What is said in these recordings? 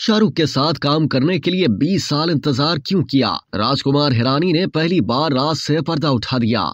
शाहरुख के साथ काम करने के लिए 20 साल इंतजार क्यों किया राजकुमार हिरानी ने पहली बार राज से पर्दा उठा दिया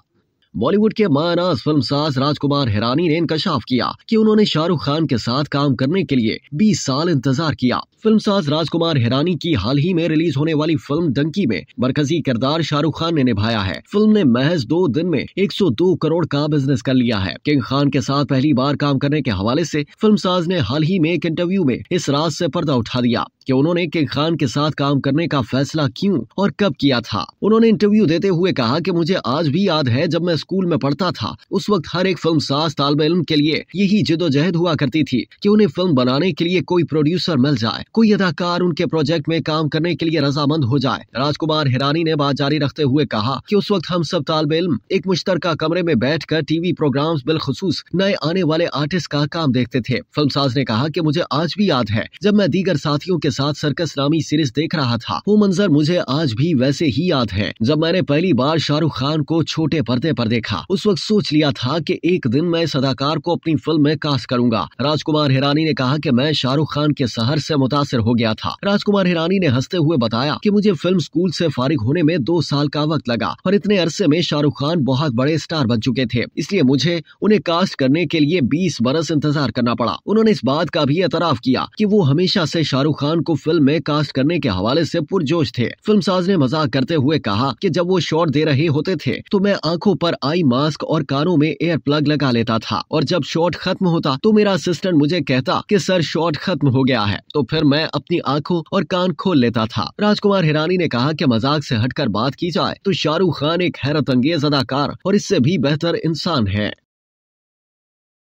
बॉलीवुड के मानास फिल्म साज राजकुमार हिरानी ने इनकशाफ किया कि उन्होंने शाहरुख खान के साथ काम करने के लिए 20 साल इंतजार किया फिल्म साज राजकुमार हिरानी की हाल ही में रिलीज होने वाली फिल्म डंकी में मरकजी किरदार शाहरुख खान ने निभाया है फिल्म ने महज दो दिन में 102 करोड़ का बिजनेस कर लिया है किंग खान के साथ पहली बार काम करने के हवाले से फिल्म साज ने हाल ही में एक इंटरव्यू में इस राज से पर्दा उठा दिया कि उन्होंने किंग खान के साथ काम करने का फैसला क्यों और कब किया था उन्होंने इंटरव्यू देते हुए कहा कि मुझे आज भी याद है जब मैं स्कूल में पढ़ता था उस वक्त हर एक फिल्म साज तालब इलम के लिए यही जिदोजहद हुआ करती थी कि उन्हें फिल्म बनाने के लिए कोई प्रोड्यूसर मिल जाए कोई अदाकार उनके प्रोजेक्ट में काम करने के लिए रजामंद हो जाए राजकुमार हिरानी ने बात जारी रखते हुए कहा की उस वक्त हम सब तालब इलम एक मुश्तर कमरे में बैठ कर टीवी प्रोग्राम बिलखसूस नए आने वाले आर्टिस्ट का काम देखते थे फिल्म साज ने कहा की मुझे आज भी याद है जब मैं दीगर साथियों के साथ सर्कस नामी सीरीज देख रहा था वो मंजर मुझे आज भी वैसे ही याद है जब मैंने पहली बार शाहरुख खान को छोटे पर्दे पर देखा उस वक्त सोच लिया था कि एक दिन मैं इस अदाकार को अपनी फिल्म में कास्ट करूंगा राजकुमार हिरानी ने कहा कि मैं शाहरुख खान के शहर से मुतासर हो गया था राजकुमार हिरानी ने हंसते हुए बताया कि मुझे फिल्म स्कूल से फारिग होने में दो साल का वक्त लगा और इतने अरसे में शाहरुख खान बहुत बड़े स्टार बन चुके थे इसलिए मुझे उन्हें कास्ट करने के लिए बीस बरस इंतजार करना पड़ा उन्होंने इस बात का भी एतराफ किया की कि वो हमेशा ऐसी शाहरुख खान को फिल्म में कास्ट करने के हवाले ऐसी पुरजोश थे फिल्म साज ने मजाक करते हुए कहा की जब वो शॉर्ट दे रहे होते थे तो मैं आंखों पर आई मास्क और कानों में एयर प्लग लगा लेता था और जब शॉट खत्म होता तो मेरा असिस्टेंट मुझे कहता कि सर शॉट खत्म हो गया है तो फिर मैं अपनी आंखों और कान खोल लेता था राजकुमार हिरानी ने कहा कि मजाक से हटकर बात की जाए तो शाहरुख खान एक हैरत अंगेज अदाकार और इससे भी बेहतर इंसान है